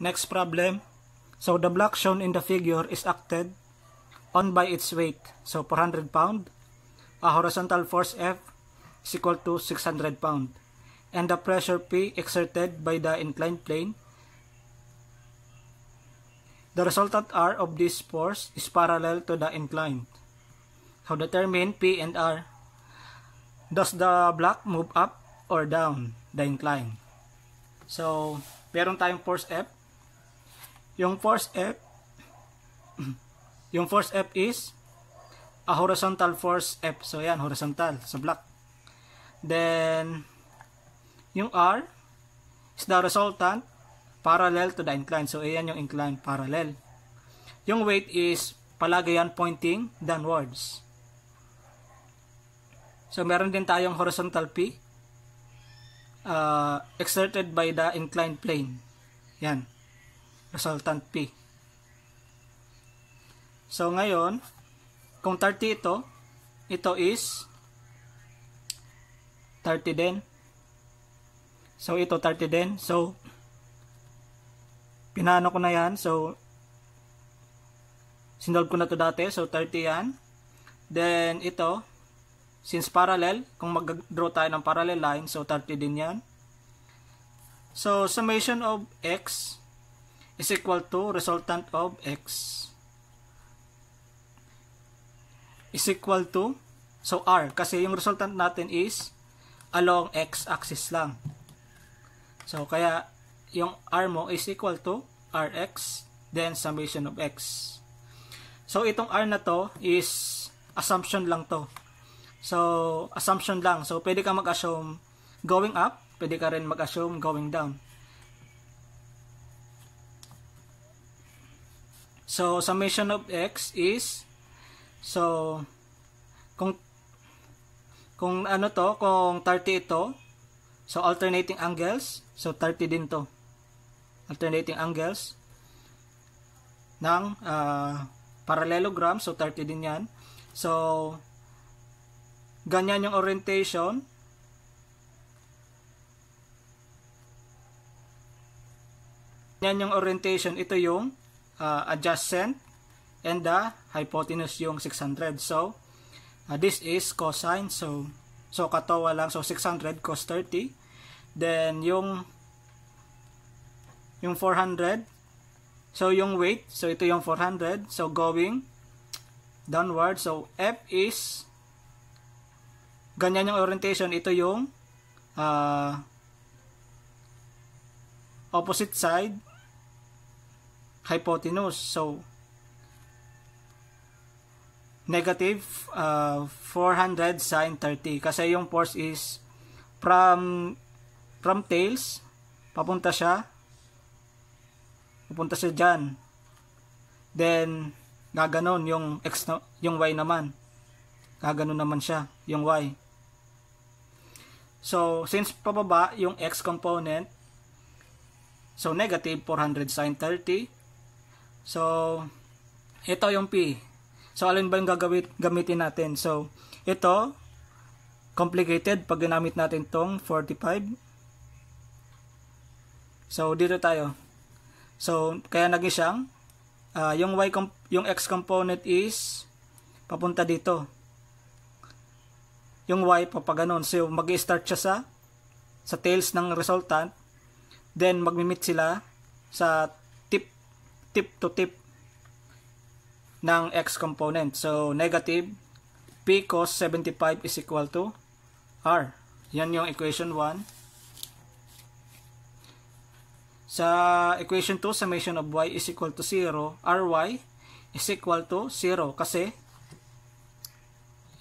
Next problem. So the block shown in the figure is acted on by its weight. So 400 pound. A horizontal force F is equal to 600 pound. And the pressure P exerted by the inclined plane. The resultant R of this force is parallel to the inclined. So determine P and R. Does the block move up or down the incline? So, meron tayong force F yung force F, yung force F is a horizontal force F. So, yan, horizontal sa block. Then, yung R is the resultant parallel to the incline. So, ayan yung incline, parallel. Yung weight is palagi yan pointing downwards. So, meron din tayong horizontal P uh, exerted by the inclined plane. Yan resultant P. So, ngayon, kung 30 ito, ito is 30 din. So, ito 30 din. So, pinano ko na yan. So, sinolve ko na to dati. So, 30 yan. Then, ito, since parallel, kung mag-draw tayo ng parallel line, so 30 din yan. So, summation of x is equal to resultant of x is equal to so r kasi yung resultant natin is along x axis lang so kaya yung r mo is equal to rx then summation of x so itong r na to is assumption lang to so assumption lang so pwede ka mag-assume going up pwede ka rin mag-assume going down So, summation of x is so kung kung ano to, kung 30 ito, so alternating angles, so 30 din to. Alternating angles ng uh, parallelogram, so 30 din 'yan. So ganyan yung orientation. Ganyan yung orientation, ito yung uh, adjacent and the hypotenuse yung 600. So, uh, this is cosine. So, so katawa lang. So, 600 cos 30. Then, yung yung 400. So, yung weight. So, ito yung 400. So, going downward. So, F is ganyan yung orientation. Ito yung uh, opposite side hypotenuse. So, negative uh, 400 sine 30 kasi yung force is from from tails papunta siya pupunta siya diyan then gaganon yung x yung y naman gaganon naman siya yung y so since pababa yung x component so negative 400 sine 30 So, ito yung P. So, alin ba yung gagawin, gamitin natin? So, ito, complicated pag ginamit natin tong 45. So, dito tayo. So, kaya naging siyang, uh, ah, yung, y yung x component is papunta dito. Yung y papaganon. So, mag-start siya sa sa tails ng resultant. Then, magmi-meet sila sa tip to tip ng x component. So, negative p cos 75 is equal to r. Yan yung equation 1. Sa equation 2, summation of y is equal to 0. ry is equal to 0 kasi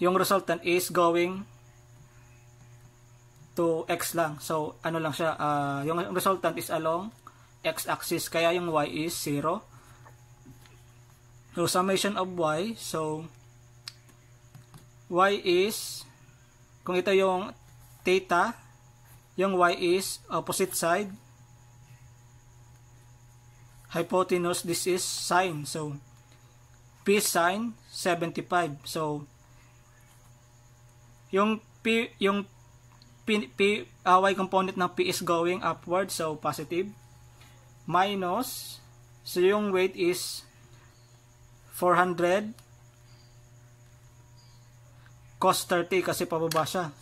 yung resultant is going to x lang. So, ano lang siya, uh, yung resultant is along x-axis kaya yung y is 0 so summation of y so y is kung ito yung theta yung y is opposite side hypotenuse this is sine so p sine 75 so yung p yung p, p uh, y component ng p is going upward so positive minus, so yung weight is 400 cos 30 kasi pababa siya.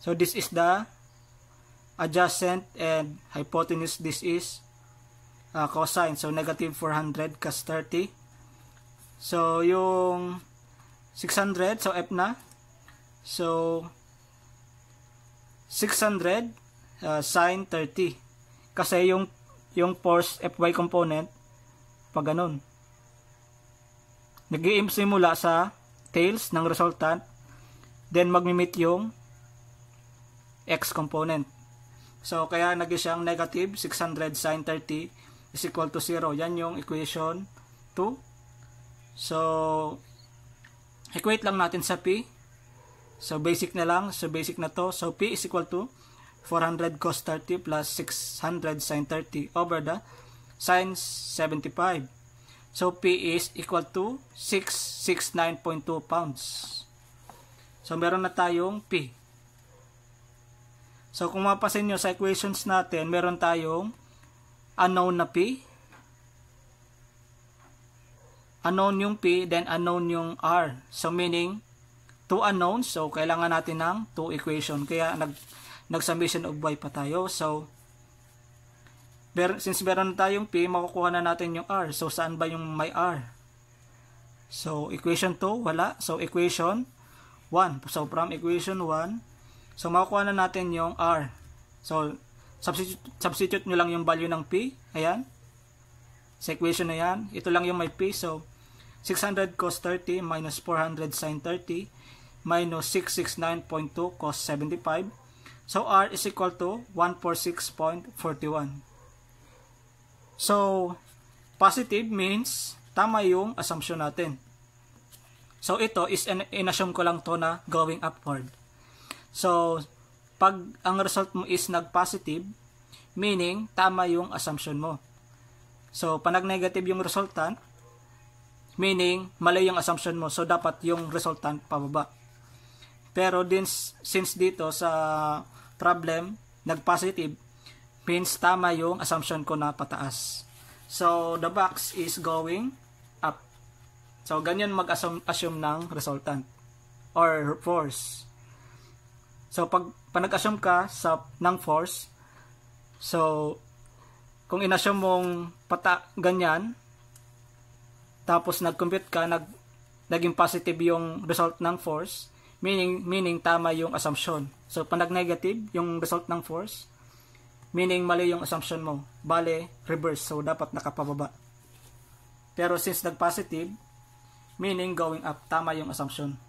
So this is the adjacent and hypotenuse this is uh, cosine. So negative 400 cos 30. So yung 600 so F na. So 600 uh, sine 30 kasi yung yung force Fy component pag ganun. nag simula sa tails ng resultant then magmi-meet yung x component. So, kaya naging siyang negative 600 sin 30 is equal to 0. Yan yung equation 2. So, equate lang natin sa P. So, basic na lang. So, basic na to. So, P is equal to 400 cos 30 plus 600 sine 30 over the sine 75. So, P is equal to 669.2 pounds. So, meron na tayong P. So, kung mapasin nyo sa equations natin, meron tayong unknown na P. Unknown yung P, then unknown yung R. So, meaning, two unknowns. So, kailangan natin ng two equation. Kaya, nag nag-summation of y pa tayo. So, mer since meron na tayong p, makukuha na natin yung r. So, saan ba yung may r? So, equation 2, wala. So, equation 1. So, from equation 1, so, makukuha na natin yung r. So, substitute, substitute nyo lang yung value ng p. Ayan. Sa equation na yan, ito lang yung may p. So, 600 cos 30 minus 400 sin 30 minus 669.2 cos 75 So R is equal to 146.41. So positive means tama yung assumption natin. So ito is inassume ko lang to na going upward. So pag ang result mo is nag-positive, meaning tama yung assumption mo. So pag nag-negative yung resultant, meaning mali yung assumption mo. So dapat yung resultant pababa. Pero din since dito sa problem, nag-positive, means tama yung assumption ko na pataas. So, the box is going up. So, ganyan mag-assume ng resultant or force. So, pag, panag assume ka sa, ng force, so, kung inassume mong pata, ganyan, tapos nag-compute ka, nag, naging positive yung result ng force, Meaning, meaning tama yung assumption. So, pag nag-negative, yung result ng force, meaning mali yung assumption mo. Bale, reverse. So, dapat nakapababa. Pero since nag-positive, meaning going up, tama yung assumption.